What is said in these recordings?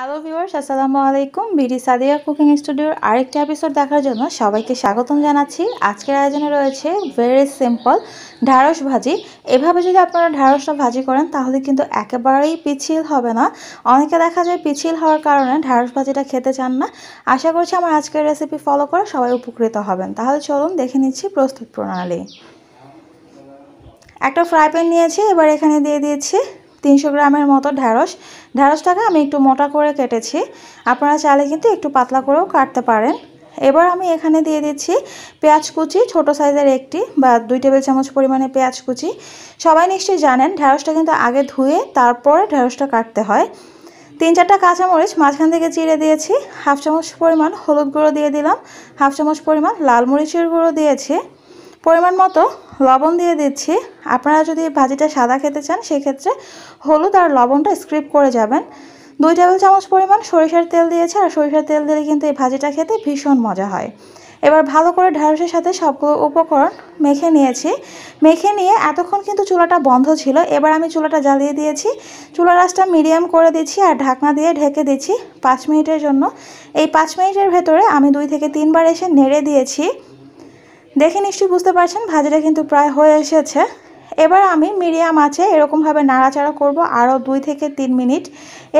hello viewers আসসালামু আলাইকুম BD Sadia cooking স্টুডিওর আরেকটি এপিসোড দেখার জন্য সবাইকে স্বাগতম জানাচ্ছি আজকের আয়োজনে রয়েছে ভেরি সিম্পল ঢ্যাঁড়স ভাজি এভাবে যদি আপনারা ঢাড়সটা ভাজি করেন তাহলে কিন্তু একেবারেই পিছিল হবে না অনেকে দেখা যায় পিছিল হওয়ার কারণে ঢ্যাঁড়স ভাজিটা খেতে চান না আশা করছি আমার আজকের রেসিপি ফলো করে সবাই উপকৃত হবেন তাহলে চলুন দেখে নিচ্ছি প্রস্তুত প্রণালী একটা ফ্রাই প্যান নিয়েছি এবার এখানে দিয়ে দিয়েছি তিনশো গ্রামের মতো ঢ্যাঁড়স ঢ্যাঁড়সটাকে আমি একটু মোটা করে কেটেছি আপনারা চাইলে কিন্তু একটু পাতলা করেও কাটতে পারেন এবার আমি এখানে দিয়ে দিচ্ছি পেঁয়াজ কুচি ছোট সাইজের একটি বা দুই টেবিল চামচ পরিমাণে পেঁয়াজ কুচি সবাই নিশ্চয়ই জানেন ঢ্যাঁড়সটা কিন্তু আগে ধুয়ে তারপরে ঢ্যাঁড়সটা কাটতে হয় তিন চারটা কাঁচামরিচ মাঝখান থেকে চিড়ে দিয়েছি হাফ চামচ পরিমাণ হলুদ গুঁড়ো দিয়ে দিলাম হাফ চামচ পরিমাণ লাল মরিচের গুঁড়ো দিয়েছি পরিমাণ মতো লবণ দিয়ে দিচ্ছি আপনারা যদি ভাজিটা সাদা খেতে চান সেক্ষেত্রে হলুদ আর লবণটা স্ক্রিপ করে যাবেন দুই টেবিল চামচ পরিমাণ সরিষার তেল দিয়েছে আর সরিষার তেল দিলে কিন্তু এই ভাজিটা খেতে ভীষণ মজা হয় এবার ভালো করে ঢেঁড়সের সাথে সবগুলো উপকরণ মেখে নিয়েছি মেখে নিয়ে এতক্ষণ কিন্তু চুলাটা বন্ধ ছিল এবার আমি চুলাটা জ্বালিয়ে দিয়েছি চুলা রাসটা মিডিয়াম করে দিচ্ছি আর ঢাকনা দিয়ে ঢেকে দিচ্ছি পাঁচ মিনিটের জন্য এই পাঁচ মিনিটের ভেতরে আমি দুই থেকে তিনবার এসে নেড়ে দিয়েছি দেখে নিশ্চয়ই বুঝতে পারছেন ভাজিটা কিন্তু প্রায় হয়ে এসেছে এবার আমি মিডিয়াম আছে এরকমভাবে নাড়াচাড়া করব আরও দুই থেকে তিন মিনিট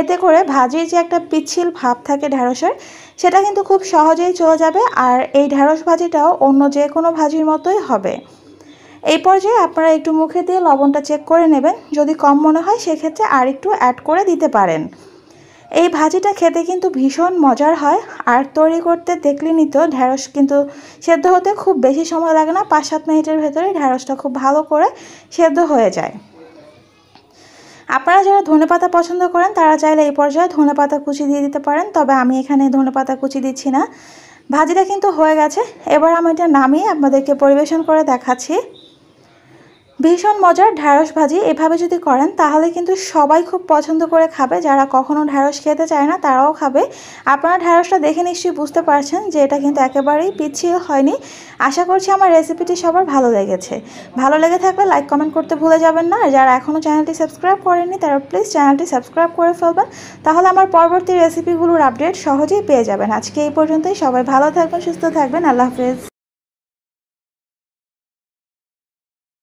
এতে করে ভাজির যে একটা পিচ্ছিল ভাব থাকে ঢ্যাঁড়সের সেটা কিন্তু খুব সহজেই চলে যাবে আর এই ঢ্যাঁড়স ভাজিটাও অন্য যে কোনো ভাজির মতোই হবে এই পর্যায়ে আপনারা একটু মুখে দিয়ে লবণটা চেক করে নেবেন যদি কম মনে হয় সেক্ষেত্রে আর একটু অ্যাড করে দিতে পারেন এই ভাজিটা খেতে কিন্তু ভীষণ মজার হয় আর তৈরি করতে দেখলে নিত ঢ্যাঁড়স কিন্তু সেদ্ধ হতে খুব বেশি সময় লাগে না পাঁচ সাত মিনিটের ভেতরে ঢ্যাঁড়সটা খুব ভালো করে সেদ্ধ হয়ে যায় আপনারা যারা ধনে পাতা পছন্দ করেন তারা চাইলে এই পর্যায়ে ধনে পাতা কুচি দিয়ে দিতে পারেন তবে আমি এখানে ধনে পাতা কুচি দিচ্ছি না ভাজিটা কিন্তু হয়ে গেছে এবার আমি এটা নামিয়ে আপনাদেরকে পরিবেশন করে দেখাচ্ছি ভীষণ মজার ঢ্যাঁড়স ভাজি এভাবে যদি করেন তাহলে কিন্তু সবাই খুব পছন্দ করে খাবে যারা কখনো ঢ্যাঁড়স খেতে চায় না তারাও খাবে আপনারা ঢ্যাঁড়সটা দেখে নিশ্চয়ই বুঝতে পারছেন যে এটা কিন্তু একেবারেই পিচ্ছিল হয়নি আশা করছি আমার রেসিপিটি সবার ভালো লেগেছে ভালো লেগে থাকলে লাইক কমেন্ট করতে ভুলে যাবেন না আর যারা এখনও চ্যানেলটি সাবস্ক্রাইব করেননি তারা প্লিজ চ্যানেলটি সাবস্ক্রাইব করে ফেলবেন তাহলে আমার পরবর্তী রেসিপিগুলোর আপডেট সহজেই পেয়ে যাবেন আজকে এই পর্যন্তই সবাই ভালো থাকবেন সুস্থ থাকবেন আল্লাহ হাফেজ